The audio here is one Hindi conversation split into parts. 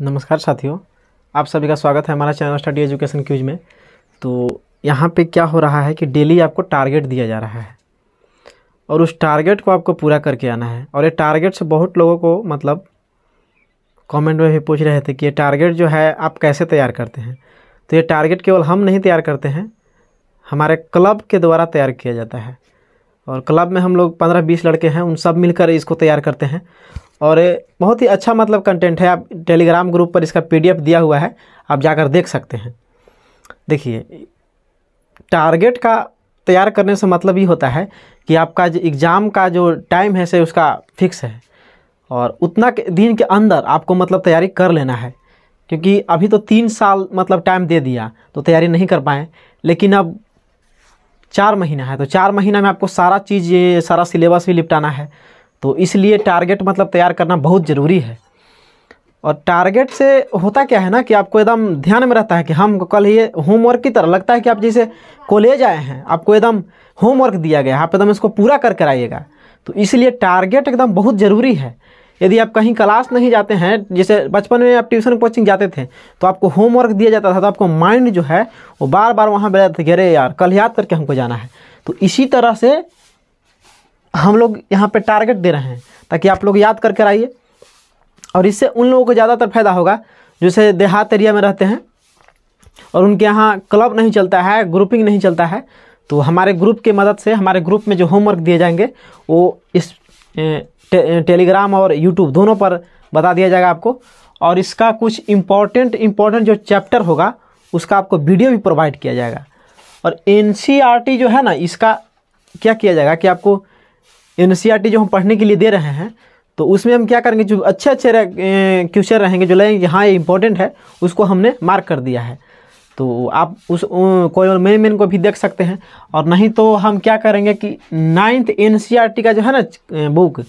नमस्कार साथियों आप सभी का स्वागत है हमारा चैनल स्टडी एजुकेशन क्यूज में तो यहाँ पे क्या हो रहा है कि डेली आपको टारगेट दिया जा रहा है और उस टारगेट को आपको पूरा करके आना है और ये टारगेट से बहुत लोगों को मतलब कमेंट में भी पूछ रहे थे कि ये टारगेट जो है आप कैसे तैयार करते हैं तो ये टारगेट केवल हम नहीं तैयार करते हैं हमारे क्लब के द्वारा तैयार किया जाता है और क्लब में हम लोग पंद्रह बीस लड़के हैं उन सब मिलकर इसको तैयार करते हैं और बहुत ही अच्छा मतलब कंटेंट है आप टेलीग्राम ग्रुप पर इसका पीडीएफ दिया हुआ है आप जाकर देख सकते हैं देखिए टारगेट का तैयार करने से मतलब ये होता है कि आपका जो एग्ज़ाम का जो टाइम है से उसका फिक्स है और उतना के दिन के अंदर आपको मतलब तैयारी कर लेना है क्योंकि अभी तो तीन साल मतलब टाइम दे दिया तो तैयारी नहीं कर पाए लेकिन अब चार महीना है तो चार महीना में आपको सारा चीज़ ये सारा सिलेबस भी निपटाना है तो इसलिए टारगेट मतलब तैयार करना बहुत ज़रूरी है और टारगेट से होता क्या है ना कि आपको एकदम ध्यान में रहता है कि हम कल ये होमवर्क की तरह लगता है कि आप जैसे कॉलेज आए हैं आपको एकदम होमवर्क दिया गया है आप एकदम इसको पूरा कर कर आइएगा तो इसलिए टारगेट एकदम बहुत ज़रूरी है यदि आप कहीं क्लास नहीं जाते हैं जैसे बचपन में आप ट्यूशन कोचिंग जाते थे तो आपको होमवर्क दिया जाता था तो आपको माइंड जो है वो बार बार वहाँ बैठ जाता था अरे यार कल याद करके हमको जाना है तो इसी तरह से हम लोग यहाँ पे टारगेट दे रहे हैं ताकि आप लोग याद करके आइए और इससे उन लोगों को ज़्यादातर फायदा होगा जैसे देहात एरिया में रहते हैं और उनके यहाँ क्लब नहीं चलता है ग्रुपिंग नहीं चलता है तो हमारे ग्रुप के मदद से हमारे ग्रुप में जो होमवर्क दिए जाएंगे वो इस टे, टेलीग्राम और यूट्यूब दोनों पर बता दिया जाएगा आपको और इसका कुछ इम्पॉर्टेंट इम्पॉर्टेंट जो चैप्टर होगा उसका आपको वीडियो भी प्रोवाइड किया जाएगा और एन e जो है ना इसका क्या किया जाएगा कि आपको एन जो हम पढ़ने के लिए दे रहे हैं तो उसमें हम क्या करेंगे जो अच्छे अच्छे क्वेश्चन रहेंगे जो लगेंगे हाँ ये इंपॉर्टेंट है उसको हमने मार्क कर दिया है तो आप उस कोई और मेन मेन को भी देख सकते हैं और नहीं तो हम क्या करेंगे कि नाइन्थ एन का जो है ना बुक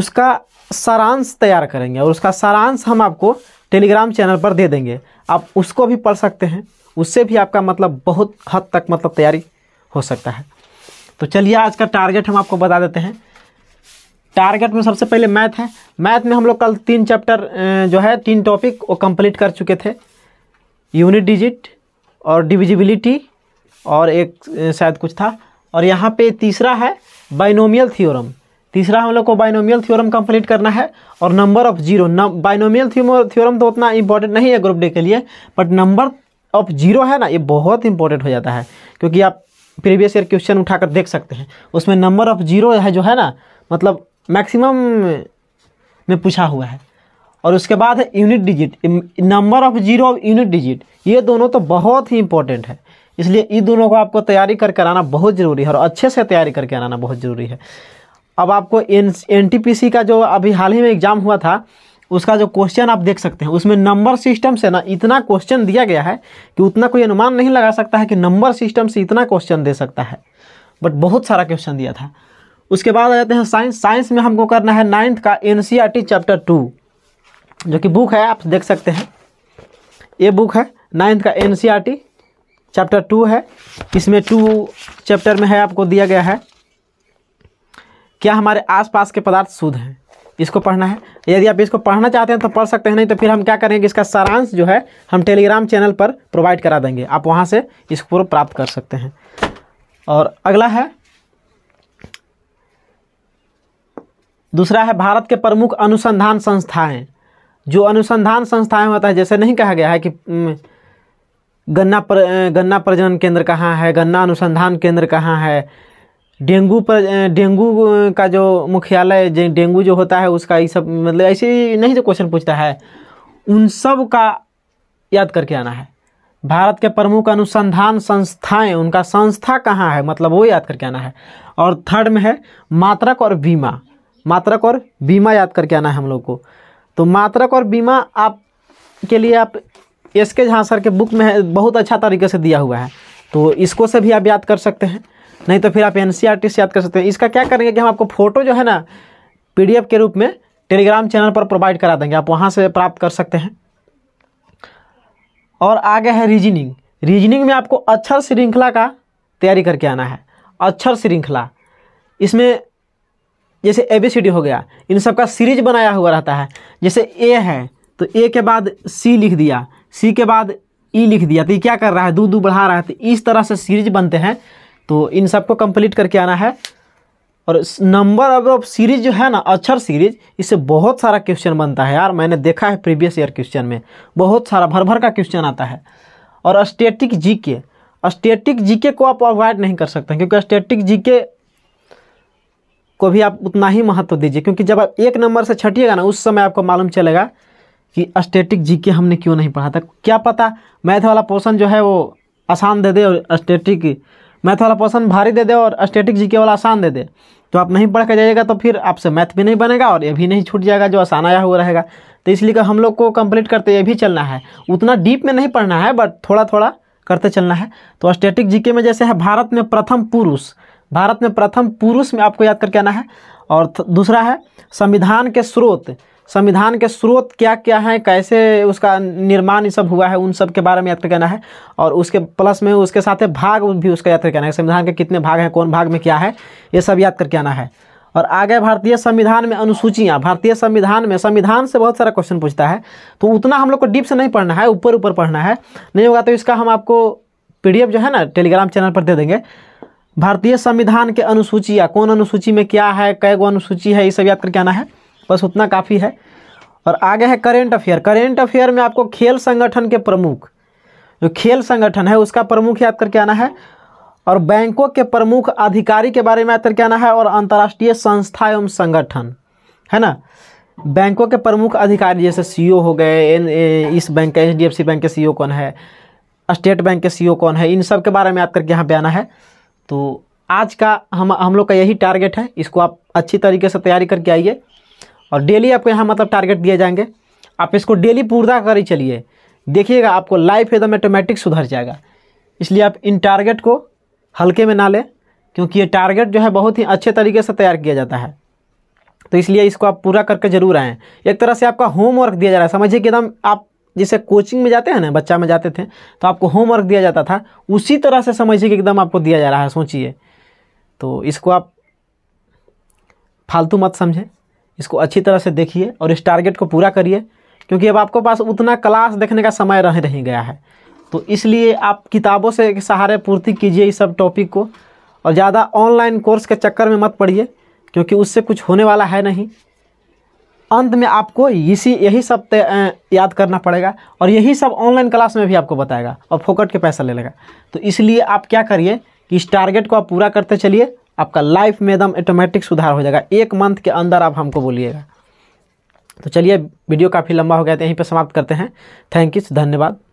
उसका सारांश तैयार करेंगे और उसका सारांश हम आपको टेलीग्राम चैनल पर दे देंगे आप उसको भी पढ़ सकते हैं उससे भी आपका मतलब बहुत हद तक मतलब तैयारी हो सकता है तो चलिए आज का टारगेट हम आपको बता देते हैं टारगेट में सबसे पहले मैथ है मैथ में हम लोग कल तीन चैप्टर जो है तीन टॉपिक वो कंप्लीट कर चुके थे यूनिट डिजिट और डिविजिबिलिटी और एक शायद कुछ था और यहाँ पे तीसरा है बाइनोमियल थ्योरम तीसरा हम लोग को बाइनोमियल थ्योरम कंप्लीट करना है और number of zero binomial theorem तो उतना इम्पोर्टेंट नहीं है ग्रुप डे के लिए बट नंबर ऑफ जीरो है ना ये बहुत इंपॉर्टेंट हो जाता है क्योंकि आप प्रीवियस ईयर क्वेश्चन उठाकर देख सकते हैं उसमें नंबर ऑफ जीरो है जो है ना मतलब मैक्सिमम में पूछा हुआ है और उसके बाद है unit digit number of zero और यूनिट डिजिट ये दोनों तो बहुत ही इंपॉर्टेंट है इसलिए इन दोनों को आपको तैयारी करके आना बहुत ज़रूरी है और अच्छे से तैयारी करके आना बहुत ज़रूरी है अब आपको एन एन का जो अभी हाल ही में एग्ज़ाम हुआ था उसका जो क्वेश्चन आप देख सकते हैं उसमें नंबर सिस्टम से ना इतना क्वेश्चन दिया गया है कि उतना कोई अनुमान नहीं लगा सकता है कि नंबर सिस्टम से इतना क्वेश्चन दे सकता है बट बहुत सारा क्वेश्चन दिया था उसके बाद आ जाते हैं साइंस साइंस में हमको करना है नाइन्थ का एन चैप्टर टू जो कि बुक है आप देख सकते हैं ये बुक है नाइन्थ का एन चैप्टर टू है इसमें टू चैप्टर में है आपको दिया गया है क्या हमारे आसपास के पदार्थ शुद्ध हैं इसको पढ़ना है यदि आप इसको पढ़ना चाहते हैं तो पढ़ सकते हैं नहीं तो फिर हम क्या करेंगे इसका सारांश जो है हम टेलीग्राम चैनल पर प्रोवाइड करा देंगे आप वहाँ से इसको प्राप्त कर सकते हैं और अगला है दूसरा है भारत के प्रमुख अनुसंधान संस्थाएं जो अनुसंधान संस्थाएं होता है जैसे नहीं कहा गया है कि गन्ना पर गन्ना प्रजनन केंद्र कहाँ है गन्ना अनुसंधान केंद्र कहाँ है डेंगू पर डेंगू का जो मुख्यालय डेंगू जो होता है उसका ये सब मतलब ऐसे नहीं जो तो क्वेश्चन पूछता है उन सब का याद करके आना है भारत के प्रमुख अनुसंधान संस्थाएं उनका संस्था कहाँ है मतलब वो याद करके आना है और थर्ड में है मात्रक और बीमा मात्रक और बीमा याद करके आना है हम लोग को तो मात्रक और बीमा आप के लिए आप एस के झा सर के बुक में बहुत अच्छा तरीके से दिया हुआ है तो इसको से भी आप याद कर सकते हैं नहीं तो फिर आप एन e से याद कर सकते हैं इसका क्या करेंगे कि हम आपको फ़ोटो जो है ना पी के रूप में टेलीग्राम चैनल पर प्रोवाइड करा देंगे आप वहाँ से प्राप्त कर सकते हैं और आगे है रीजनिंग रीजनिंग में आपको अक्षर श्रृंखला का तैयारी करके आना है अक्षर श्रृंखला इसमें जैसे ए बी सी डी हो गया इन सब का सीरीज बनाया हुआ रहता है जैसे ए है तो ए के बाद सी लिख दिया सी के बाद ई e लिख दिया तो ये क्या कर रहा है दो दो बढ़ा रहा है तो इस तरह से सीरीज बनते हैं तो इन सबको कंप्लीट करके आना है और नंबर अब अब सीरीज जो है ना अक्षर सीरीज इससे बहुत सारा क्वेश्चन बनता है यार मैंने देखा है प्रीवियस ईयर क्वेश्चन में बहुत सारा भर भर का क्वेश्चन आता है और स्टेटिक जीके स्टेटिक जीके को आप अवॉइड नहीं कर सकते क्योंकि स्टेटिक जीके को भी आप उतना ही महत्व दीजिए क्योंकि जब आप एक नंबर से छटिएगा ना उस समय आपको मालूम चलेगा कि स्टेटिक जीके हमने क्यों नहीं पढ़ा था क्या पता मैथ वाला पोर्सन जो है वो आसान दे दे और स्टेटिक मैथ तो वाला क्वेश्चन भारी दे दे और स्टेटिक जीके वाला आसान दे दे तो आप नहीं पढ़ के जाइएगा तो फिर आपसे मैथ भी नहीं बनेगा और ये भी नहीं छूट जाएगा जो आसान आया हुआ रहेगा तो इसलिए हम लोग को कंप्लीट करते ये भी चलना है उतना डीप में नहीं पढ़ना है बट थोड़ा थोड़ा करते चलना है तो स्टेटिक जीके में जैसे है भारत में प्रथम पुरुष भारत में प्रथम पुरुष में आपको याद करके आना है और दूसरा है संविधान के स्रोत संविधान के स्रोत क्या क्या हैं कैसे उसका निर्माण ये सब हुआ है उन सब के बारे में यात्रा करना है और उसके प्लस में उसके साथ भाग भी उसका यात्रा करना है संविधान के कितने भाग हैं कौन भाग में क्या है ये सब याद करके आना है और आगे भारतीय संविधान में अनुसूचियाँ भारतीय संविधान में संविधान से बहुत सारा क्वेश्चन पूछता है तो उतना हम लोग को डीप से नहीं पढ़ना है ऊपर ऊपर पढ़ना है नहीं होगा तो इसका हम आपको पी जो है ना टेलीग्राम चैनल पर दे देंगे भारतीय संविधान के अनुसूचियाँ कौन अनुसूची में क्या है कै गो अनुसूची है ये सब याद करके आना है बस उतना काफ़ी है और आगे है करेंट अफेयर करेंट अफेयर में आपको खेल संगठन के प्रमुख जो खेल संगठन है उसका प्रमुख याद करके आना है और बैंकों के प्रमुख अधिकारी के बारे में याद करके आना है और अंतर्राष्ट्रीय संस्था एवं संगठन है ना बैंकों के प्रमुख अधिकारी जैसे सीईओ e हो गए एन इस बैंक के एच बैंक के सीईओ e कौन है स्टेट बैंक के सीईओ e कौन है इन सब के बारे में याद करके यहाँ पे आना है तो आज का हम हम लोग का यही टारगेट है इसको आप अच्छी तरीके से तैयारी करके आइए और डेली आपको यहाँ मतलब टारगेट दिए जाएंगे आप इसको डेली पूरा कर ही चलिए देखिएगा आपको लाइफ एकदम ऑटोमेटिक सुधर जाएगा इसलिए आप इन टारगेट को हल्के में ना लें क्योंकि ये टारगेट जो है बहुत ही अच्छे तरीके से तैयार किया जाता है तो इसलिए इसको आप पूरा करके जरूर आएँ एक तरह से आपका होमवर्क दिया जा रहा है समझिए कि एकदम आप जैसे कोचिंग में जाते हैं ना बच्चा में जाते थे तो आपको होमवर्क दिया जाता था उसी तरह से समझिए कि एकदम आपको दिया जा रहा है सोचिए तो इसको आप फालतू मत समझें इसको अच्छी तरह से देखिए और इस टारगेट को पूरा करिए क्योंकि अब आपको पास उतना क्लास देखने का समय रह नहीं गया है तो इसलिए आप किताबों से सहारे पूर्ति कीजिए इस सब टॉपिक को और ज़्यादा ऑनलाइन कोर्स के चक्कर में मत पड़िए क्योंकि उससे कुछ होने वाला है नहीं अंत में आपको इसी यही सब याद करना पड़ेगा और यही सब ऑनलाइन क्लास में भी आपको बताएगा और फोकट के पैसा ले लेगा तो इसलिए आप क्या करिए कि इस टारगेट को आप पूरा करते चलिए आपका लाइफ में एकदम ऑटोमेटिक सुधार हो जाएगा एक मंथ के अंदर आप हमको बोलिएगा तो चलिए वीडियो काफ़ी लंबा हो गया तो यहीं पर समाप्त करते हैं थैंक यू धन्यवाद